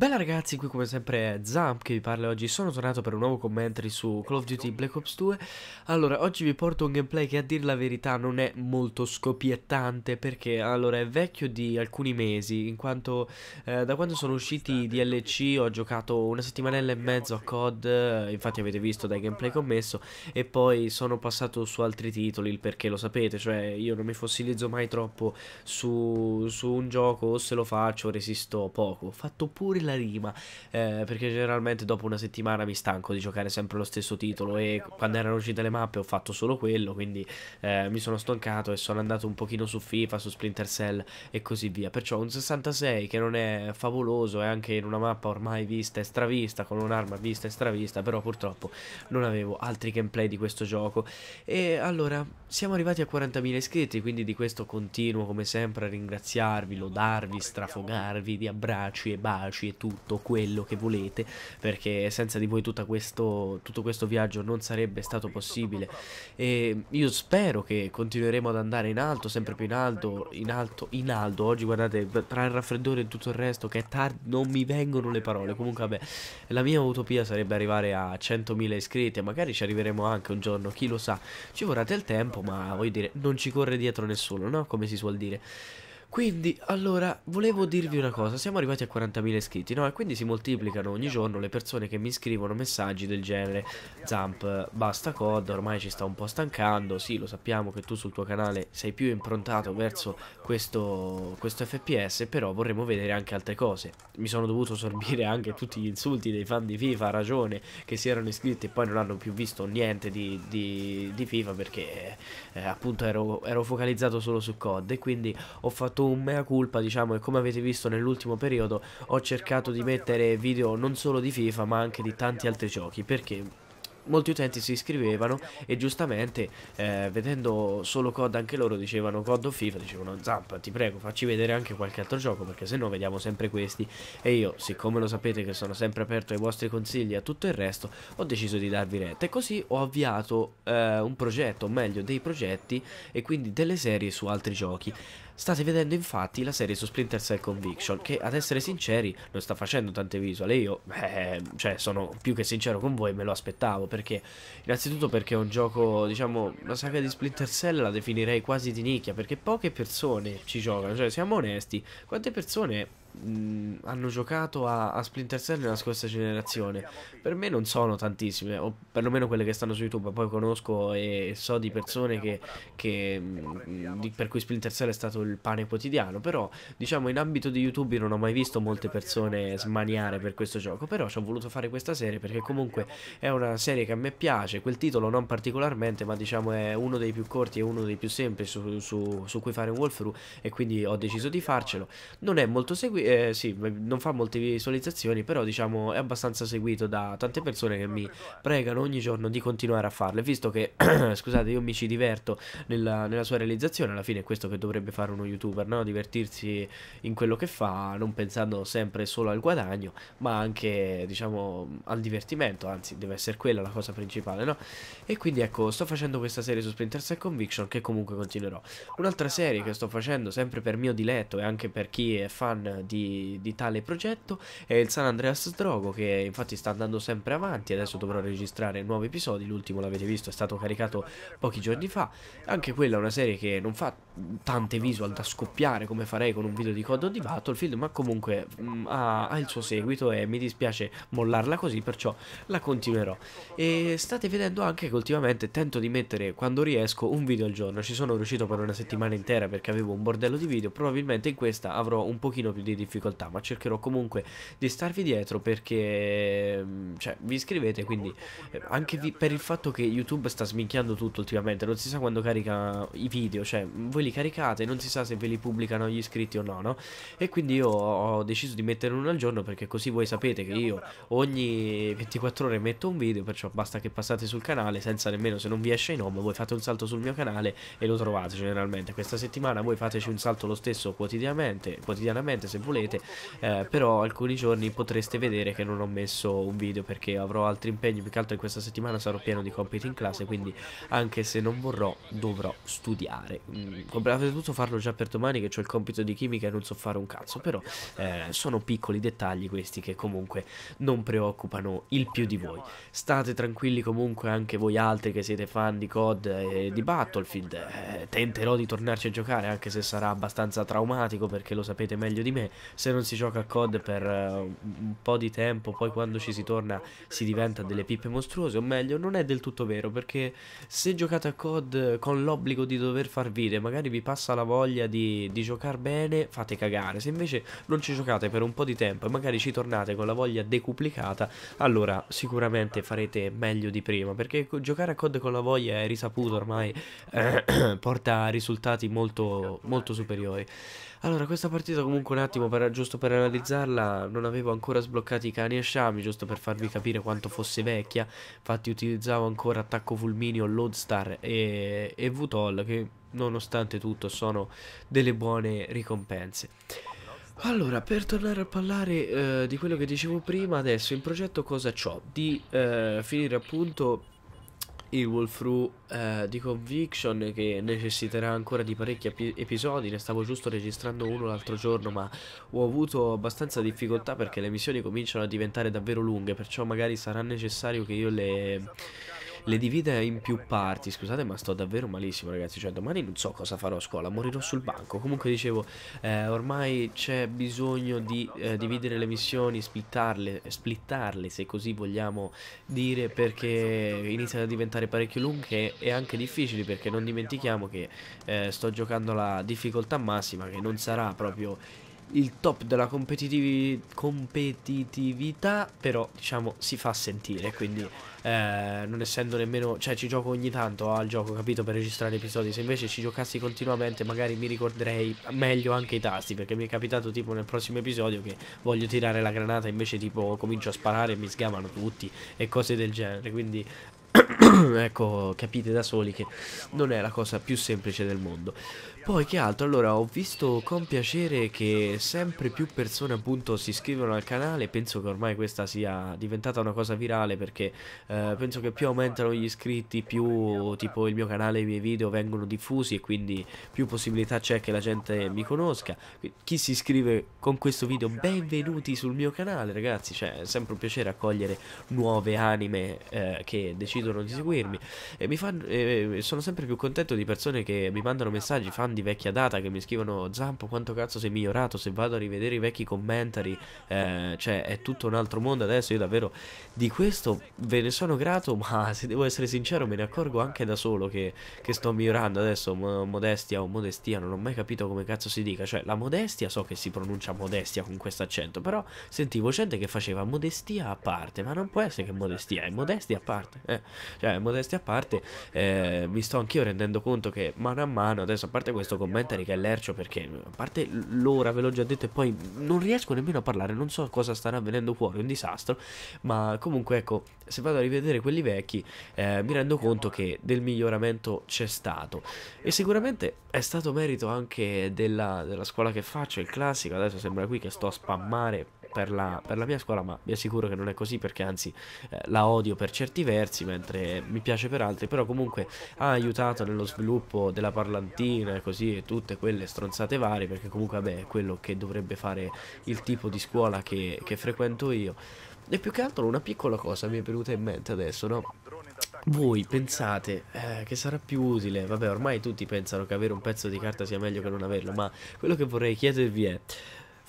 Bella ragazzi, qui come sempre è Zamp che vi parla oggi, sono tornato per un nuovo commentary su Call of Duty Black Ops 2 Allora, oggi vi porto un gameplay che a dir la verità non è molto scoppiettante perché allora è vecchio di alcuni mesi In quanto eh, da quando sono usciti i DLC ho giocato una settimanella e mezzo a COD eh, Infatti avete visto dai gameplay che ho messo E poi sono passato su altri titoli, il perché lo sapete, cioè io non mi fossilizzo mai troppo su, su un gioco O se lo faccio resisto poco, ho fatto pure bella rima, eh, perché generalmente dopo una settimana mi stanco di giocare sempre lo stesso titolo e quando erano uscite le mappe ho fatto solo quello, quindi eh, mi sono stoncato e sono andato un pochino su FIFA, su Splinter Cell e così via. Perciò un 66 che non è favoloso, è anche in una mappa ormai vista e stravista, con un'arma vista e stravista, però purtroppo non avevo altri gameplay di questo gioco. E allora, siamo arrivati a 40.000 iscritti, quindi di questo continuo come sempre a ringraziarvi, lodarvi, strafogarvi di abbracci e baci e tutto quello che volete perché senza di voi questo, tutto questo viaggio non sarebbe stato possibile e io spero che continueremo ad andare in alto sempre più in alto in alto in alto oggi guardate tra il raffreddore e tutto il resto che è tardi non mi vengono le parole comunque vabbè la mia utopia sarebbe arrivare a 100.000 iscritti e magari ci arriveremo anche un giorno chi lo sa ci vorrà del tempo ma voglio dire non ci corre dietro nessuno no come si suol dire quindi, allora, volevo dirvi una cosa, siamo arrivati a 40.000 iscritti, no? E quindi si moltiplicano ogni giorno le persone che mi scrivono messaggi del genere Zamp, basta COD, ormai ci sta un po' stancando, sì, lo sappiamo che tu sul tuo canale sei più improntato verso questo, questo FPS, però vorremmo vedere anche altre cose. Mi sono dovuto sorbire anche tutti gli insulti dei fan di FIFA, a ragione, che si erano iscritti e poi non hanno più visto niente di, di, di FIFA perché eh, appunto ero, ero focalizzato solo su COD e quindi ho fatto fatto un mea culpa, diciamo, e come avete visto nell'ultimo periodo ho cercato di mettere video non solo di FIFA ma anche di tanti altri giochi, perché molti utenti si iscrivevano e giustamente eh, vedendo solo COD anche loro dicevano COD o FIFA, dicevano Zampa ti prego facci vedere anche qualche altro gioco perché se no vediamo sempre questi e io siccome lo sapete che sono sempre aperto ai vostri consigli e a tutto il resto ho deciso di darvi retta e così ho avviato eh, un progetto o meglio dei progetti e quindi delle serie su altri giochi State vedendo infatti la serie su Splinter Cell Conviction, che ad essere sinceri non sta facendo tante visuali. io, beh, cioè sono più che sincero con voi, me lo aspettavo, perché innanzitutto perché è un gioco, diciamo, la saga di Splinter Cell la definirei quasi di nicchia, perché poche persone ci giocano, cioè siamo onesti, quante persone hanno giocato a, a, Splinter Cell nella scorsa generazione. Per me non sono tantissime, o perlomeno quelle che stanno su YouTube. Poi conosco e so di persone che, che, di, per cui Splinter Cell è stato il pane quotidiano. Però, diciamo, in ambito di YouTube non ho mai visto molte persone smaniare per questo gioco. Però ci ho voluto fare questa serie perché comunque è una serie che a me piace. Quel titolo non particolarmente, ma diciamo è uno dei più corti e uno dei più semplici su, su, su cui fare un walkthrough. E quindi ho deciso di farcelo. Non è molto seguito eh, sì, non fa molte visualizzazioni, però diciamo è abbastanza seguito da tante persone che mi pregano ogni giorno di continuare a farle, visto che, scusate, io mi ci diverto nella, nella, sua realizzazione, alla fine è questo che dovrebbe fare uno youtuber, no? divertirsi in quello che fa, non pensando sempre solo al guadagno, ma anche diciamo al divertimento, anzi deve essere quella la cosa principale, no? E quindi ecco, sto facendo questa serie su Splinter Cell Conviction che comunque continuerò. Un'altra serie che sto facendo sempre per mio diletto e anche per chi è fan di di, di, tale progetto è il San Andreas Drogo che infatti sta andando sempre avanti adesso dovrò registrare nuovi episodi l'ultimo l'avete visto è stato caricato pochi giorni fa anche quella è una serie che non fa tante visual da scoppiare come farei con un video di Cod di Battlefield ma comunque mh, mm, ha, ha, il suo seguito e mi dispiace mollarla così perciò la continuerò e state vedendo anche che ultimamente tento di mettere quando riesco un video al giorno ci sono riuscito per una settimana intera perché avevo un bordello di video probabilmente in questa avrò un pochino più di difficoltà, ma cercherò comunque di starvi dietro perché mm, cioè, vi iscrivete, quindi eh, anche vi, per il fatto che YouTube sta sminchiando tutto ultimamente, non si sa quando carica i video, cioè voi li caricate, non si sa se ve li pubblicano gli iscritti o no, no? E quindi io ho deciso di mettere uno al giorno perché così voi sapete che io ogni 24 ore metto un video, perciò basta che passate sul canale senza nemmeno se non vi esce in home, voi fate un salto sul mio canale e lo trovate generalmente. Questa settimana voi fateci un salto lo stesso quotidianamente, quotidianamente se volete volete eh, però alcuni giorni potreste vedere che non ho messo un video perché avrò altri impegni più che altro in questa settimana sarò pieno di compiti in classe quindi anche se non vorrò dovrò studiare mm, comprate tutto farlo già per domani che ho il compito di chimica e non so fare un cazzo però eh, sono piccoli dettagli questi che comunque non preoccupano il più di voi state tranquilli comunque anche voi altri che siete fan di COD e di Battlefield eh, tenterò di tornarci a giocare anche se sarà abbastanza traumatico perché lo sapete meglio di me se non si gioca a COD per eh, un po' di tempo, poi quando ci si torna si diventa delle pippe mostruose, o meglio, non è del tutto vero, perché se giocate a COD con l'obbligo di dover far vite, magari vi passa la voglia di, di giocare bene, fate cagare, se invece non ci giocate per un po' di tempo e magari ci tornate con la voglia decuplicata, allora sicuramente farete meglio di prima, perché giocare a COD con la voglia è risaputo ormai, eh, porta a risultati molto, molto superiori. Allora, questa partita comunque un attimo per, giusto per analizzarla, non avevo ancora sbloccato i cani e sciami, giusto per farvi capire quanto fosse vecchia. Infatti utilizzavo ancora attacco fulminio, lodestar e, e vutol, che nonostante tutto sono delle buone ricompense. Allora, per tornare a parlare eh, di quello che dicevo prima, adesso in progetto cosa ho? Di eh, finire appunto il Wolfru eh, di Conviction che necessiterà ancora di parecchi ep episodi, ne stavo giusto registrando uno l'altro giorno ma ho avuto abbastanza difficoltà perché le missioni cominciano a diventare davvero lunghe, perciò magari sarà necessario che io le le divide in più parti. Scusate, ma sto davvero malissimo, ragazzi. Cioè, domani non so cosa farò a scuola, morirò sul banco. Comunque dicevo, eh, ormai c'è bisogno di eh, dividere le missioni, splittarle, splittarle, se così vogliamo dire, perché iniziano a diventare parecchio lunghe e anche difficili, perché non dimentichiamo che eh, sto giocando la difficoltà massima, che non sarà proprio il top della competitiv competitività però diciamo si fa sentire quindi eh, non essendo nemmeno cioè ci gioco ogni tanto al gioco capito per registrare episodi se invece ci giocassi continuamente magari mi ricorderei meglio anche i tasti perché mi è capitato tipo nel prossimo episodio che voglio tirare la granata invece tipo comincio a sparare e mi sgamano tutti e cose del genere quindi ecco capite da soli che non è la cosa più semplice del mondo poi che altro? Allora ho visto con piacere che sempre più persone appunto si iscrivono al canale, penso che ormai questa sia diventata una cosa virale perché eh, penso che più aumentano gli iscritti più tipo il mio canale e i miei video vengono diffusi e quindi più possibilità c'è che la gente mi conosca. Chi si iscrive con questo video benvenuti sul mio canale ragazzi, cioè è sempre un piacere accogliere nuove anime eh, che decidono di seguirmi e mi fanno, eh, sono sempre più contento di persone che mi mandano messaggi, fan di vecchia data che mi scrivono Zampo quanto cazzo sei migliorato se vado a rivedere i vecchi commentari eh, cioè è tutto un altro mondo adesso io davvero di questo ve ne sono grato ma se devo essere sincero me ne accorgo anche da solo che, che sto migliorando adesso modestia o modestia non ho mai capito come cazzo si dica cioè la modestia so che si pronuncia modestia con questo accento però sentivo gente che faceva modestia a parte ma non può essere che modestia è modestia a parte eh, cioè modestia a parte eh, mi sto anch'io rendendo conto che mano a mano adesso a parte questo commento a Lercio perché a parte l'ora ve l'ho già detto e poi non riesco nemmeno a parlare, non so cosa starà avvenendo fuori, è un disastro, ma comunque ecco, se vado a rivedere quelli vecchi eh, mi rendo conto che del miglioramento c'è stato e sicuramente è stato merito anche della, della scuola che faccio, il classico, adesso sembra qui che sto a spammare per la, per la, mia scuola, ma vi assicuro che non è così perché anzi eh, la odio per certi versi, mentre mi piace per altri, però comunque ha aiutato nello sviluppo della parlantina e così e tutte quelle stronzate varie, perché comunque vabbè è quello che dovrebbe fare il tipo di scuola che, che frequento io. E più che altro una piccola cosa mi è venuta in mente adesso, no? Voi pensate eh, che sarà più utile? Vabbè, ormai tutti pensano che avere un pezzo di carta sia meglio che non averlo, ma quello che vorrei chiedervi è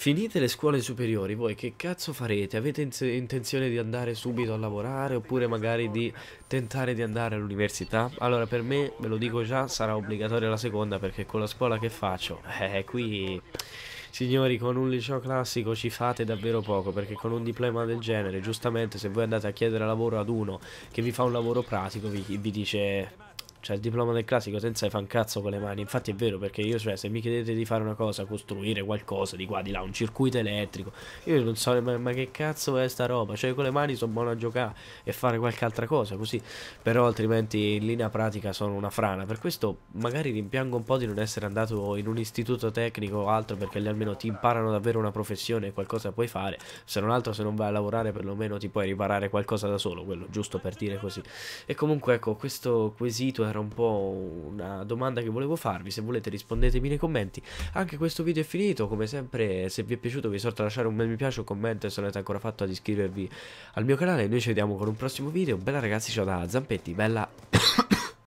Finite le scuole superiori, voi che cazzo farete? Avete intenzione di andare subito a lavorare oppure magari di tentare di andare all'università? Allora per me, ve lo dico già, sarà obbligatoria la seconda perché con la scuola che faccio, eh, qui... Signori, con un liceo classico ci fate davvero poco, perché con un diploma del genere, giustamente, se voi andate a chiedere lavoro ad uno che vi fa un lavoro pratico, vi, vi dice cioè il diploma del classico senza i fan cazzo con le mani. Infatti è vero perché io, cioè, se mi chiedete di fare una cosa, costruire qualcosa di qua, di là, un circuito elettrico, io non so, ma, ma che cazzo è sta roba? Cioè con le mani sono buono a giocare e fare qualche altra cosa così. Però altrimenti in linea pratica sono una frana. Per questo magari rimpiango un po' di non essere andato in un istituto tecnico o altro perché lì almeno ti imparano davvero una professione e qualcosa puoi fare. Se non altro se non vai a lavorare perlomeno ti puoi riparare qualcosa da solo, quello giusto per dire così. E comunque ecco, questo quesito è era un po' una domanda che volevo farvi, se volete rispondetemi nei commenti. Anche questo video è finito, come sempre se vi è piaciuto vi esorto a lasciare un bel mi piace, un commento e se non avete ancora fatto ad iscrivervi al mio canale. Noi ci vediamo con un prossimo video, bella ragazzi, ciao da Zampetti, bella...